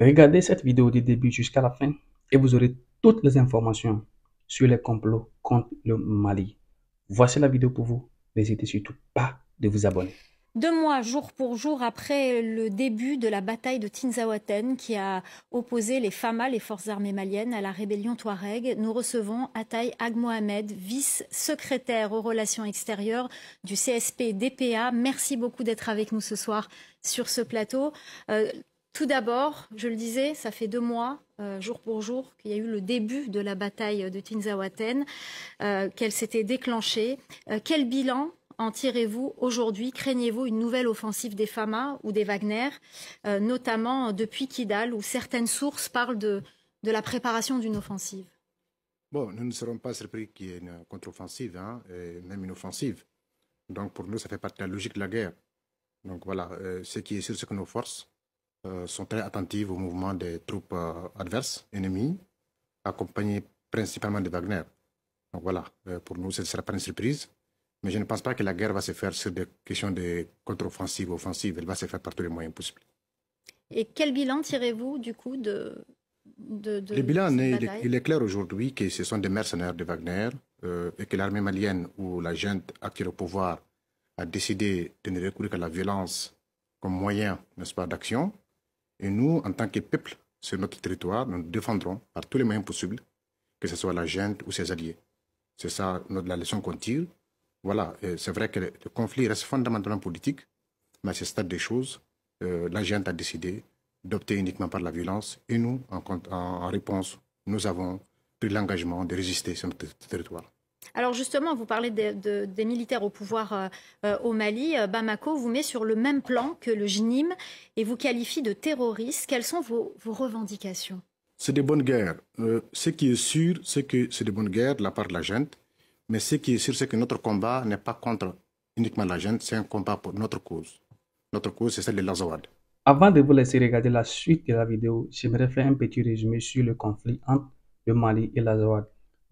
Regardez cette vidéo du début jusqu'à la fin et vous aurez toutes les informations sur les complots contre le Mali. Voici la vidéo pour vous. N'hésitez surtout pas de vous abonner. Deux mois jour pour jour après le début de la bataille de Tinzawaten qui a opposé les FAMA, les forces armées maliennes, à la rébellion Touareg, nous recevons Ataï Agmohamed, vice-secrétaire aux relations extérieures du CSP DPA. Merci beaucoup d'être avec nous ce soir sur ce plateau. Euh, tout d'abord, je le disais, ça fait deux mois, euh, jour pour jour, qu'il y a eu le début de la bataille de Tinzawaten, euh, qu'elle s'était déclenchée. Euh, quel bilan en tirez-vous aujourd'hui Craignez-vous une nouvelle offensive des FAMA ou des Wagner, notamment depuis Kidal, où certaines sources parlent de, la préparation d'une offensive Bon, nous ne serons pas surpris qu'il y ait une contre-offensive, hein, même une offensive. Donc pour nous, ça fait partie de la logique de la guerre. Donc voilà, ce qui est sûr, c'est que nos forces euh, sont très attentives au mouvement des troupes euh, adverses, ennemies, accompagnées principalement de Wagner. Donc voilà, euh, pour nous, ce ne sera pas une surprise. Mais je ne pense pas que la guerre va se faire sur des questions de contre-offensive, offensive. Elle va se faire par tous les moyens possibles. Et quel bilan tirez-vous du coup de, de, de Le bilan, il, est, clair aujourd'hui que ce sont des mercenaires de Wagner et que l'armée malienne ou la junte actuelle au pouvoir a décidé de ne recourir qu'à la violence comme moyen, n'est-ce pas, d'action. Et nous, en tant que peuple, sur notre territoire, nous, nous défendrons par tous les moyens possibles, que ce soit la gente ou ses alliés. C'est ça la leçon qu'on tire. Voilà, c'est vrai que le, conflit reste fondamentalement politique, mais à ce stade des choses, euh, la gente a décidé d'opter uniquement par la violence et nous, en réponse, nous avons pris l'engagement de résister sur notre territoire. Alors justement, vous parlez des militaires au pouvoir euh, euh, au Mali. Euh, Bamako vous met sur le même plan que le JNIM et vous qualifie de terroriste. Quelles sont vos, revendications C'est des bonnes guerres. ce qui est sûr, c'est que c'est des bonnes guerres de la part de la gente. Mais ce qui est sûr, c'est que notre combat n'est pas contre uniquement la gente, c'est un combat pour notre cause. Notre cause, c'est celle de l'Azawad. Avant de vous laisser regarder la suite de la vidéo, j'aimerais faire un petit résumé sur le conflit entre le Mali et l'Azawad.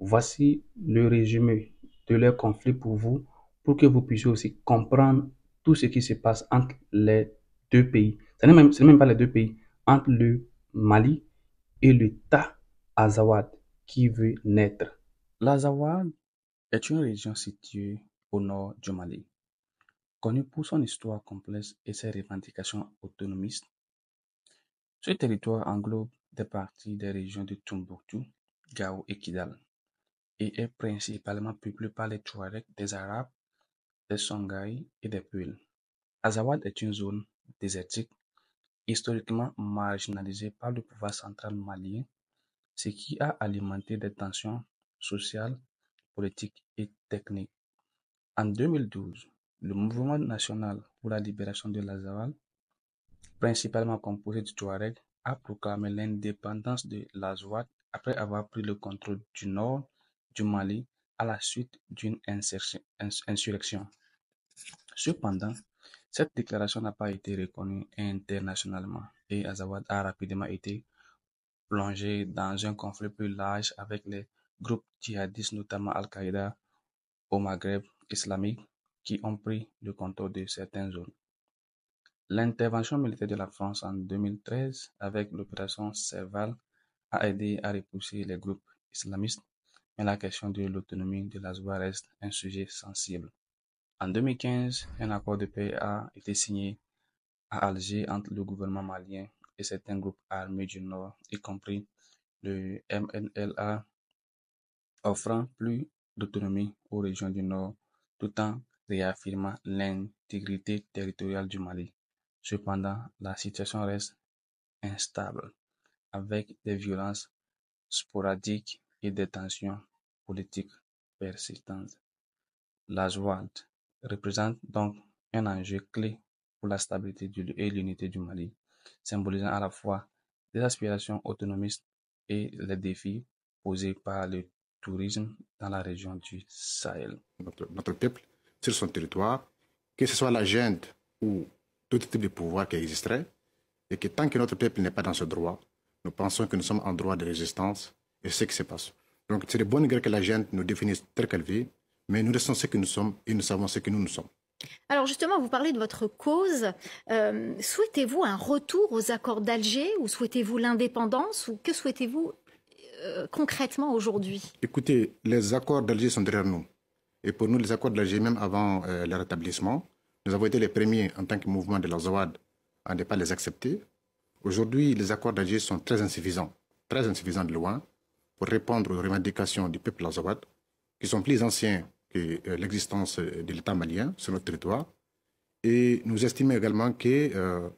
Voici le résumé de leur conflit pour vous, pour que vous puissiez aussi comprendre tout ce qui se passe entre les deux pays. Ce n'est même, pas les deux pays, entre le Mali et l'État Azawad qui veut naître. L'Azawad est une région située au nord du Mali, connue pour son histoire complexe et ses revendications autonomistes. Ce territoire englobe des parties des régions de Tombouctou, Gao et Kidal et est principalement peuplé par les Touaregs, des Arabes, des Songhai et des Peuls. Azawad est une zone désertique, historiquement marginalisée par le pouvoir central malien, ce qui a alimenté des tensions sociales, politiques et techniques. En 2012, le mouvement national pour la libération de l'Azawad, principalement composé de Touaregs, a proclamé l'indépendance de l'Azawad après avoir pris le contrôle du nord du Mali à la suite d'une insurrection. Cependant, cette déclaration n'a pas été reconnue internationalement et Azawad a rapidement été plongé dans un conflit plus large avec les groupes djihadistes, notamment Al-Qaïda au Maghreb islamique, qui ont pris le contrôle de certaines zones. L'intervention militaire de la France en 2013 avec l'opération Serval a aidé à repousser les groupes islamistes mais la question de l'autonomie de la Zoua reste un sujet sensible. En 2015, un accord de paix a été signé à Alger entre le gouvernement malien et certains groupes armés du Nord, y compris le MNLA, offrant plus d'autonomie aux régions du Nord tout en réaffirmant l'intégrité territoriale du Mali. Cependant, la situation reste instable, avec des violences sporadiques et des tensions politique persistante, la joie représente donc un enjeu clé pour la stabilité et l'unité du Mali, symbolisant à la fois des aspirations autonomistes et les défis posés par le tourisme dans la région du Sahel. Notre, peuple, sur son territoire, que ce soit la gente ou tout type de pouvoir qui existerait, et que tant que notre peuple n'est pas dans ce droit, nous pensons que nous sommes en droit de résistance, et c'est ce qui se passe. Donc c'est de bonne guerre que la gente nous définisse tel qu'elle vit, mais nous restons ce que nous sommes et nous savons ce que nous nous sommes. Alors justement, vous parlez de votre cause. Euh, souhaitez-vous un retour aux accords d'Alger ou souhaitez-vous l'indépendance ou que souhaitez-vous euh, concrètement aujourd'hui Écoutez, les accords d'Alger sont derrière nous. Et pour nous, les accords d'Alger, même avant euh, leur le rétablissement, nous avons été les premiers en tant que mouvement de la à ne pas les accepter. Aujourd'hui, les accords d'Alger sont très insuffisants, très insuffisants de loin répondre aux revendications du peuple azawad, qui sont plus anciens que euh, l'existence euh, de l'État malien sur notre territoire. Et nous estimons également que euh,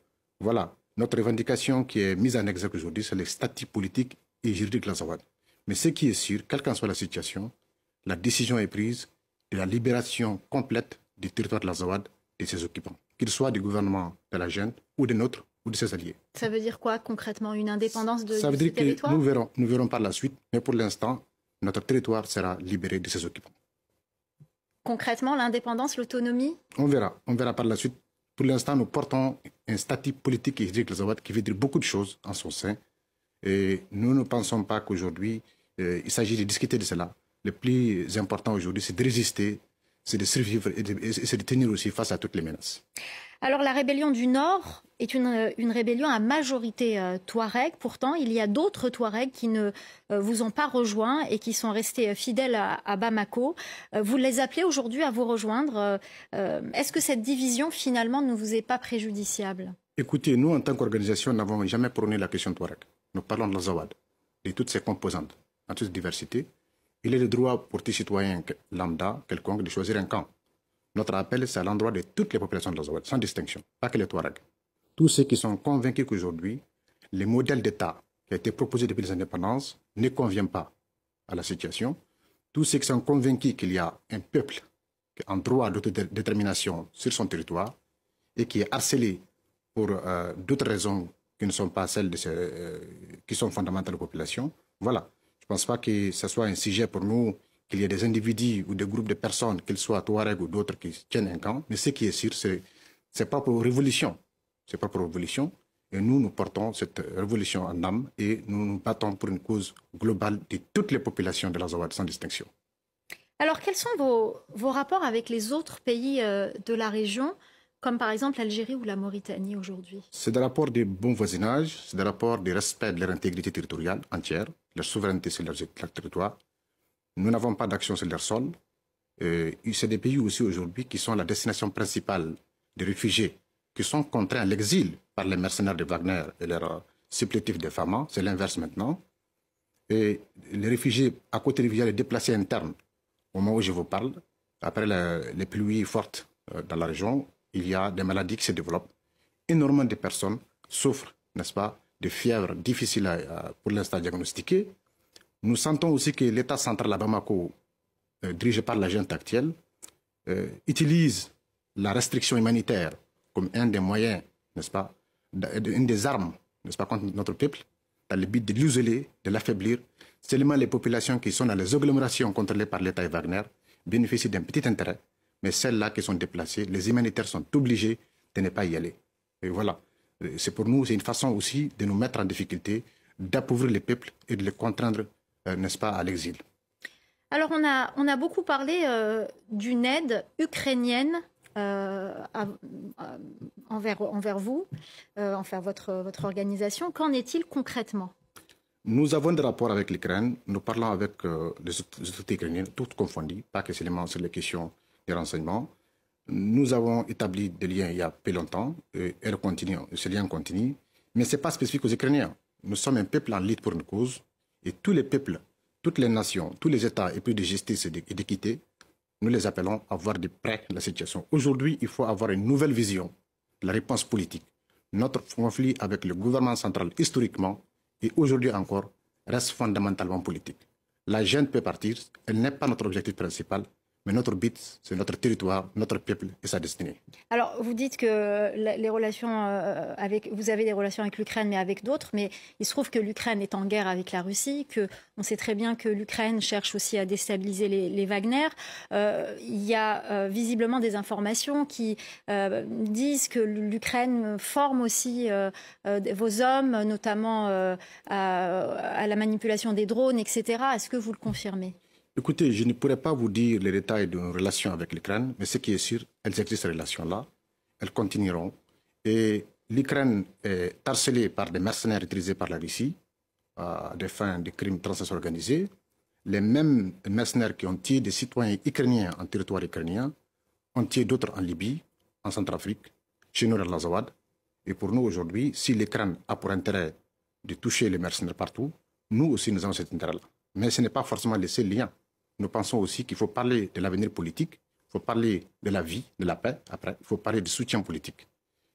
voilà, notre revendication qui est mise en exergue aujourd'hui, c'est le statut politique et juridique de l'Azawad. Mais ce qui est sûr, quelle qu'en soit la situation, la décision est prise de la libération complète du territoire de l'Azawad de ses occupants, qu'ils soient du gouvernement de la gente ou des nôtres de ses alliés. Ça veut dire quoi concrètement Une indépendance de Ça veut dire que nous verrons, nous verrons par la suite, mais pour l'instant, notre territoire sera libéré de ses occupants. Concrètement, l'indépendance, l'autonomie On verra, on verra par la suite. Pour l'instant, nous portons un statut politique qui veut dire beaucoup de choses en son sein. Et nous ne pensons pas qu'aujourd'hui, euh, il s'agit de discuter de cela. Le plus important aujourd'hui, c'est de résister c'est de survivre et, c'est de tenir aussi face à toutes les menaces. Alors la rébellion du Nord est une, euh, rébellion à majorité euh, touareg. Pourtant, il y a d'autres Touareg qui ne euh, vous ont pas rejoints et qui sont restés fidèles à, Bamako. vous les appelez aujourd'hui à vous rejoindre. Est-ce que cette division finalement ne vous est pas préjudiciable Écoutez, nous en tant qu'organisation n'avons jamais prôné la question touareg. Nous parlons de la Zawad et toutes ses composantes, en toute diversité. Il est le droit pour tout citoyen lambda quelconque de choisir un camp. Notre appel, c'est à l'endroit de toutes les populations de la l'Azawad, sans distinction, pas que les Touaregs. Tous ceux qui sont convaincus qu'aujourd'hui, le modèle d'État qui a été proposé depuis les indépendances ne convient pas à la situation, tous ceux qui sont convaincus qu'il y a un peuple qui a un droit à l'autodétermination sur son territoire et qui est harcelé pour euh, d'autres raisons qui ne sont pas celles de ce euh, qui sont fondamentales aux populations, voilà. Je ne pense pas que ce soit un sujet pour nous qu'il y ait des individus ou des groupes de personnes, qu'ils soient Touareg ou d'autres, qui tiennent un camp. Mais ce qui est sûr, c'est c'est pas pour révolution. C'est pour révolution. révolution. Et nous, nous portons cette révolution en âme et nous nous battons pour une cause globale de toutes les populations de la Zawad, sans distinction. Alors, quels sont vos, rapports avec les autres pays euh, de la région comme par exemple l'Algérie ou la Mauritanie aujourd'hui C'est de l'apport du bon voisinage, c'est de l'apport du respect de leur intégrité territoriale entière, leur souveraineté sur leur, territoire. Nous n'avons pas d'action sur leur sol. Euh, c'est des pays aussi aujourd'hui qui sont la destination principale des réfugiés, qui sont contraints à l'exil par les mercenaires de Wagner et leurs supplétifs FAMA. C'est l'inverse maintenant. Et les réfugiés à côté des les déplacés internes, au moment où je vous parle, après les pluies fortes euh, dans la région, il y a des maladies qui se développent. Énormément de personnes souffrent, n'est-ce pas, de fièvres difficiles à, pour l'instant diagnostiquer. Nous sentons aussi que l'État central à Bamako, euh, dirigé par la junte actuelle, euh, utilise la restriction humanitaire comme un des moyens, n'est-ce pas, une des armes, n'est-ce pas, contre notre peuple, dans le but de l'isoler, de l'affaiblir. Seulement les populations qui sont dans les agglomérations contrôlées par l'État et Wagner bénéficient d'un petit intérêt mais celles-là qui sont déplacées, les humanitaires sont obligés de ne pas y aller. Et voilà. Euh, c'est pour nous, c'est une façon aussi de nous mettre en difficulté, d'appauvrir les peuples et de les contraindre, euh, n'est-ce pas, à l'exil. Alors, on a, on a beaucoup parlé euh, d'une aide ukrainienne envers, envers vous, envers votre, votre organisation. Qu'en est-il concrètement Nous avons des rapports avec l'Ukraine. Nous parlons avec les autorités ukrainiennes, toutes confondues, pas que seulement sur les questions des renseignements. Nous avons établi des liens il y a peu longtemps, et elle ce lien continue, mais ce n'est pas spécifique aux Ukrainiens. Nous sommes un peuple en lutte pour une cause, et tous les peuples, toutes les nations, tous les États et plus de justice et d'équité, nous les appelons à voir de près la situation. Aujourd'hui, il faut avoir une nouvelle vision la réponse politique. Notre conflit avec le gouvernement central, historiquement, et aujourd'hui encore, reste fondamentalement politique. La jeune peut partir, elle n'est pas notre objectif principal, mais notre but, c'est notre territoire, notre peuple et sa destinée. Alors, vous dites que les relations euh, avec, vous avez des relations avec l'Ukraine, mais avec d'autres. Mais il se trouve que l'Ukraine est en guerre avec la Russie, que on sait très bien que l'Ukraine cherche aussi à déstabiliser les, Wagner. Euh, il y a euh, visiblement des informations qui disent que l'Ukraine forme aussi vos hommes, notamment à la manipulation des drones, etc. Est-ce que vous le confirmez Écoutez, je ne pourrais pas vous dire les détails d'une relation avec l'Ukraine, mais ce qui est sûr, elles existent ces relations-là, elles continueront. Et l'Ukraine est harcelée par des mercenaires utilisés par la Russie à des fins de crimes transnationaux organisés. Les mêmes mercenaires qui ont tué des citoyens ukrainiens en territoire ukrainien ont tué d'autres en Libye, en Centrafrique, chez nous dans l'Azawad. Et pour nous aujourd'hui, si l'Ukraine a pour intérêt de toucher les mercenaires partout, nous aussi nous avons cet intérêt-là. Mais ce n'est pas forcément le seul lien nous pensons aussi qu'il faut parler de l'avenir politique, il faut parler de la vie, de la paix, après, il faut parler du soutien politique.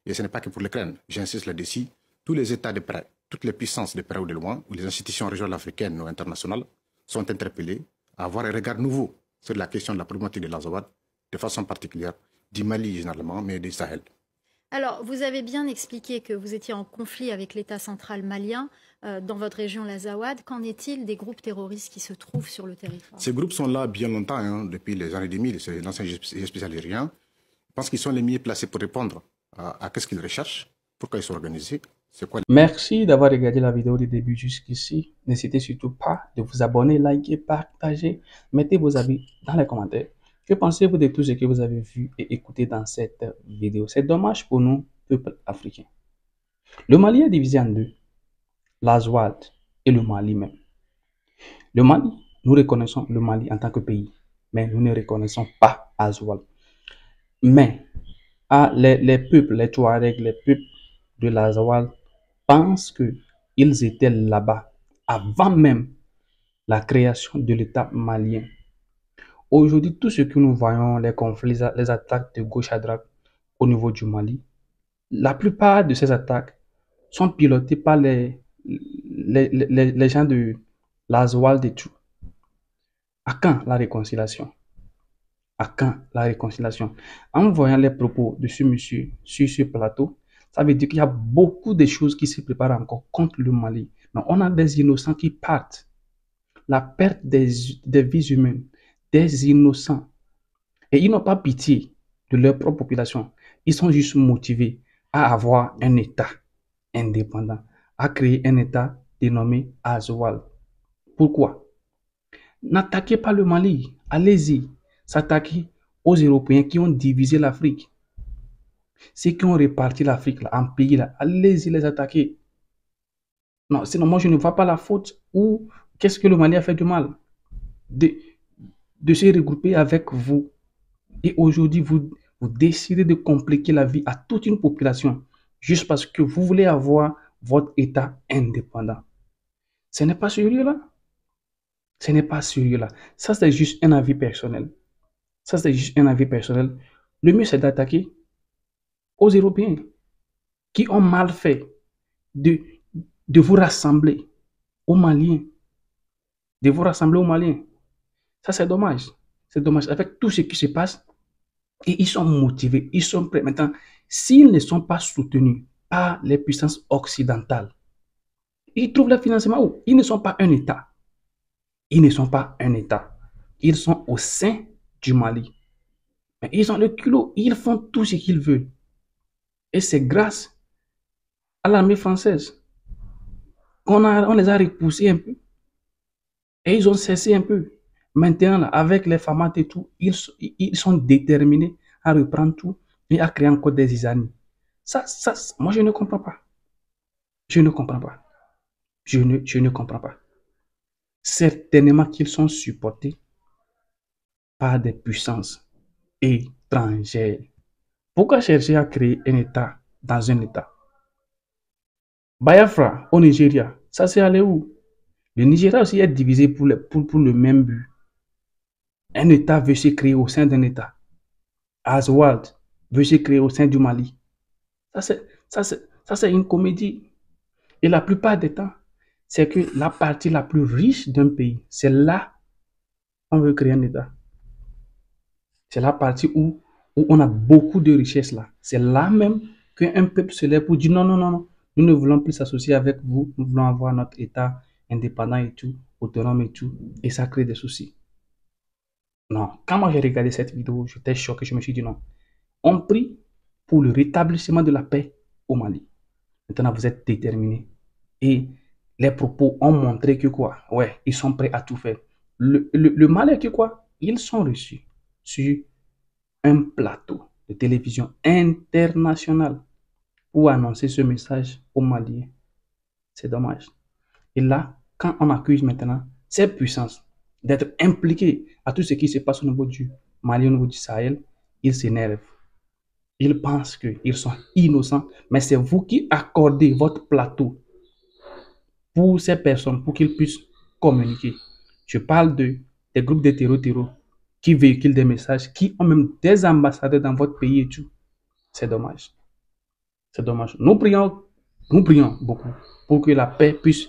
Et ce n'est pas que pour l'Ukraine, j'insiste là-dessus, tous les États de près, toutes les puissances de près ou de loin, ou les institutions régionales africaines ou internationales, sont interpellés à avoir un regard nouveau sur la question de la problématique de l'Azawad, de façon particulière, du Mali généralement, mais du Sahel. Alors, vous avez bien expliqué que vous étiez en conflit avec l'État central malien euh, dans votre région, la l'Azawad. Qu'en est-il des groupes terroristes qui se trouvent sur le territoire Ces groupes sont là bien longtemps, hein, depuis les années 2000, c'est l'ancien spécial algérien. Je pense qu'ils sont les mieux placés pour répondre à, quest ce qu'ils recherchent, pourquoi ils sont organisés. Quoi Merci d'avoir regardé la vidéo du début jusqu'ici. N'hésitez surtout pas de vous abonner, liker, partager. Mettez vos avis dans les commentaires. Que pensez-vous de tout ce que vous avez vu et écouté dans cette vidéo C'est dommage pour nous, peuple africain. Le Mali est divisé en deux, l'Azouad et le Mali même. Le Mali, nous reconnaissons le Mali en tant que pays, mais nous ne reconnaissons pas Azouad. Mais ah, les, peuples, les Touaregs, les peuples de l'Azouad pensent qu'ils étaient là-bas avant même la création de l'État malien Aujourd'hui, tout ce que nous voyons, les conflits, les attaques de gauche à droite au niveau du Mali, la plupart de ces attaques sont pilotées par les, les, gens de l'Azoual de tout. À quand la réconciliation À quand la réconciliation En voyant les propos de ce monsieur sur ce plateau, ça veut dire qu'il y a beaucoup de choses qui se préparent encore contre le Mali. Mais on a des innocents qui partent. La perte des vies humaines, des innocents. Et ils n'ont pas pitié de leur propre population. Ils sont juste motivés à avoir un État indépendant, à créer un État dénommé Azwal. Pourquoi N'attaquez pas le Mali. Allez-y. S'attaquer aux Européens qui ont divisé l'Afrique. Ceux qui ont réparti l'Afrique en pays, allez-y les attaquer. Non, sinon moi je ne vois pas la faute ou qu'est-ce que le Mali a fait du mal. De, de se regrouper avec vous. Et aujourd'hui, vous, vous décidez de compliquer la vie à toute une population juste parce que vous voulez avoir votre État indépendant. Ce n'est pas sérieux là. Ce n'est pas sérieux là. Ça, c'est juste un avis personnel. Ça, c'est juste un avis personnel. Le mieux, c'est d'attaquer aux Européens qui ont mal fait de, de vous rassembler aux Maliens. De vous rassembler aux Maliens. Ça, c'est dommage. C'est dommage. Avec tout ce qui se passe, et ils sont motivés, ils sont prêts. Maintenant, s'ils ne sont pas soutenus par les puissances occidentales, ils trouvent le financement où Ils ne sont pas un État. Ils ne sont pas un État. Ils sont au sein du Mali. Mais ils ont le culot, ils font tout ce qu'ils veulent. Et c'est grâce à l'armée française qu'on on les a repoussés un peu. Et ils ont cessé un peu. Maintenant, avec les femmes et tout, ils, sont déterminés à reprendre tout et à créer encore des islamis. Ça, ça, moi, je ne comprends pas. Je ne comprends pas. Je ne, je ne comprends pas. Certainement qu'ils sont supportés par des puissances étrangères. Pourquoi chercher à créer un État dans un État Biafra, au Nigeria, ça c'est allé où Le Nigeria aussi est divisé pour le, pour le même but. Un État veut se créer au sein d'un État. Aswald veut se créer au sein du Mali. Ça, c'est une comédie. Et la plupart des temps, c'est que la partie la plus riche d'un pays, c'est là qu'on veut créer un État. C'est la partie où, on a beaucoup de richesses là. C'est là même qu'un peuple se lève pour dire non, non, non, non, nous ne voulons plus s'associer avec vous, nous voulons avoir notre État indépendant et tout, autonome et tout. Et ça crée des soucis. Non, quand moi j'ai regardé cette vidéo, j'étais choqué. Je me suis dit non. On prie pour le rétablissement de la paix au Mali. Maintenant, vous êtes déterminés. Et les propos ont montré que quoi Ouais, ils sont prêts à tout faire. Le, le, le mal est que quoi Ils sont reçus sur un plateau de télévision internationale pour annoncer ce message au Mali. C'est dommage. Et là, quand on accuse maintenant ces puissances d'être impliqué à tout ce qui se passe au niveau du Mali, au niveau du Sahel, ils s'énervent. Ils pensent qu'ils sont innocents, mais c'est vous qui accordez votre plateau pour ces personnes, pour qu'ils puissent communiquer. Je parle de, des groupes de terreau qui véhiculent des messages, qui ont même des ambassadeurs dans votre pays et tout. C'est dommage. C'est dommage. Nous prions, nous prions beaucoup pour que la paix puisse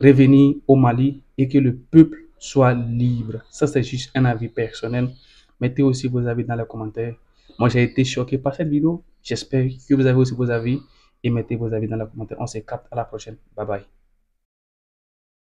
revenir au Mali et que le peuple soit libre. Ça, c'est juste un avis personnel. Mettez aussi vos avis dans les commentaires. Moi, j'ai été choqué par cette vidéo. J'espère que vous avez aussi vos avis et mettez vos avis dans les commentaires. On se capte à la prochaine. Bye bye.